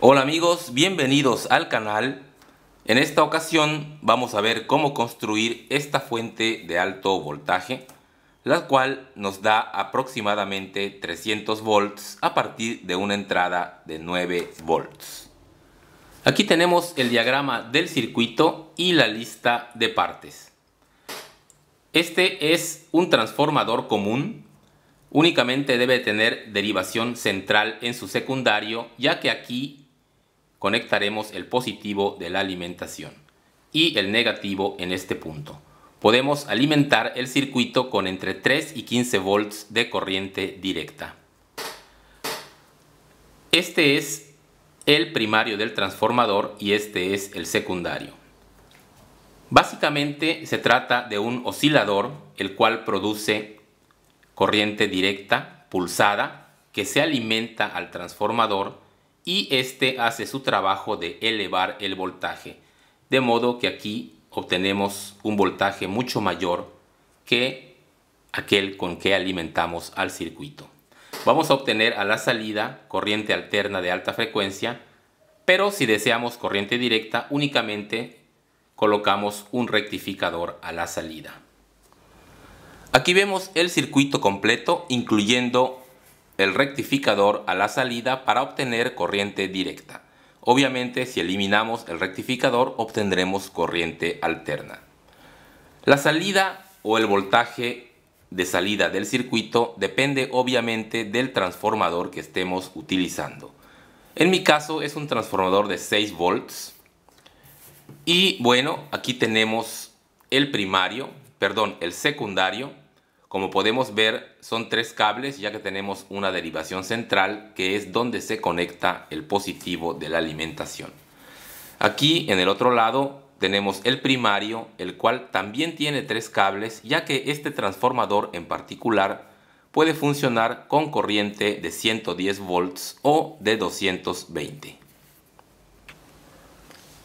Hola amigos, bienvenidos al canal. En esta ocasión vamos a ver cómo construir esta fuente de alto voltaje, la cual nos da aproximadamente 300 volts a partir de una entrada de 9 volts. Aquí tenemos el diagrama del circuito y la lista de partes. Este es un transformador común únicamente debe tener derivación central en su secundario, ya que aquí conectaremos el positivo de la alimentación y el negativo en este punto. Podemos alimentar el circuito con entre 3 y 15 volts de corriente directa. Este es el primario del transformador y este es el secundario. Básicamente se trata de un oscilador el cual produce corriente directa pulsada que se alimenta al transformador y este hace su trabajo de elevar el voltaje. De modo que aquí obtenemos un voltaje mucho mayor que aquel con que alimentamos al circuito. Vamos a obtener a la salida corriente alterna de alta frecuencia, pero si deseamos corriente directa únicamente colocamos un rectificador a la salida. Aquí vemos el circuito completo incluyendo el rectificador a la salida para obtener corriente directa. Obviamente si eliminamos el rectificador obtendremos corriente alterna. La salida o el voltaje de salida del circuito depende obviamente del transformador que estemos utilizando. En mi caso es un transformador de 6 volts. Y bueno, aquí tenemos el primario, perdón, el secundario como podemos ver, son tres cables ya que tenemos una derivación central que es donde se conecta el positivo de la alimentación. Aquí en el otro lado tenemos el primario, el cual también tiene tres cables ya que este transformador en particular puede funcionar con corriente de 110 volts o de 220.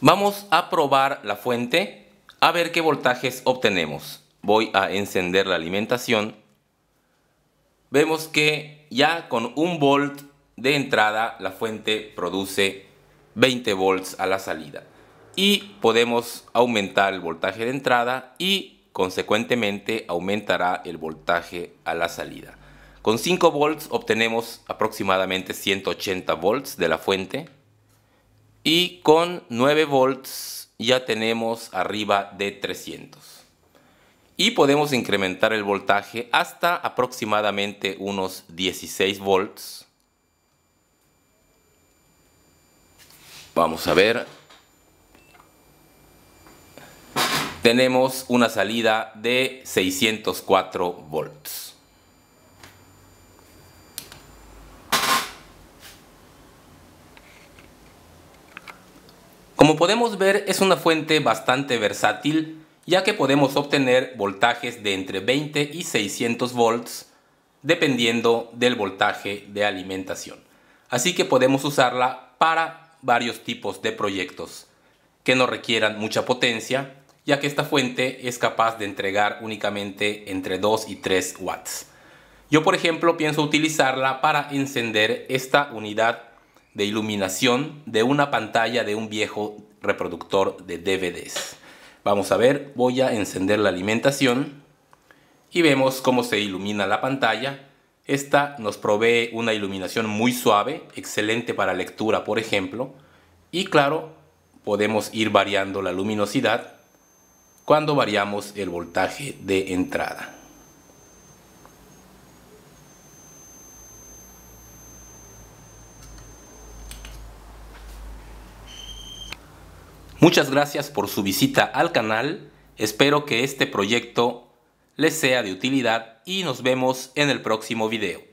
Vamos a probar la fuente a ver qué voltajes obtenemos voy a encender la alimentación, vemos que ya con un volt de entrada la fuente produce 20 volts a la salida y podemos aumentar el voltaje de entrada y consecuentemente aumentará el voltaje a la salida. Con 5 volts obtenemos aproximadamente 180 volts de la fuente y con 9 volts ya tenemos arriba de 300 y podemos incrementar el voltaje hasta aproximadamente unos 16 volts. Vamos a ver. Tenemos una salida de 604 volts. Como podemos ver es una fuente bastante versátil ya que podemos obtener voltajes de entre 20 y 600 volts dependiendo del voltaje de alimentación. Así que podemos usarla para varios tipos de proyectos que no requieran mucha potencia, ya que esta fuente es capaz de entregar únicamente entre 2 y 3 watts. Yo por ejemplo pienso utilizarla para encender esta unidad de iluminación de una pantalla de un viejo reproductor de DVDs. Vamos a ver, voy a encender la alimentación y vemos cómo se ilumina la pantalla. Esta nos provee una iluminación muy suave, excelente para lectura por ejemplo. Y claro, podemos ir variando la luminosidad cuando variamos el voltaje de entrada. Muchas gracias por su visita al canal, espero que este proyecto les sea de utilidad y nos vemos en el próximo video.